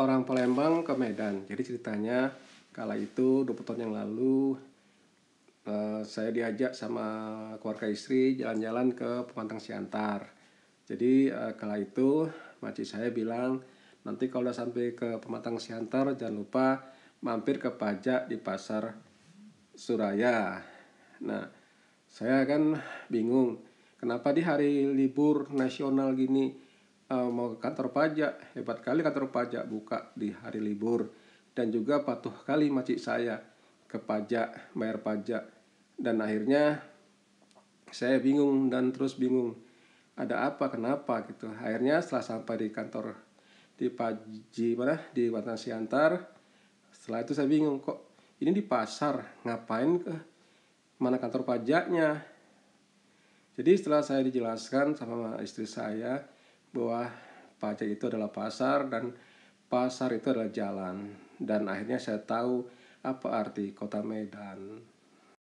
orang Palembang ke Medan. Jadi ceritanya kala itu 20 tahun yang lalu uh, saya diajak sama keluarga istri jalan-jalan ke Pemantang Siantar. Jadi uh, kala itu maci saya bilang nanti kalau udah sampai ke Pematang Siantar jangan lupa mampir ke pajak di pasar Suraya. Nah, saya kan bingung kenapa di hari libur nasional gini Eh, mau ke kantor pajak hebat kali kantor pajak buka di hari libur dan juga patuh kali macik saya ke pajak bayar pajak dan akhirnya saya bingung dan terus bingung ada apa kenapa gitu akhirnya setelah sampai di kantor di Paji mana di Watan Siantar setelah itu saya bingung kok ini di pasar ngapain ke mana kantor pajaknya jadi setelah saya dijelaskan sama istri saya bahwa pajak itu adalah pasar dan pasar itu adalah jalan dan akhirnya saya tahu apa arti kota Medan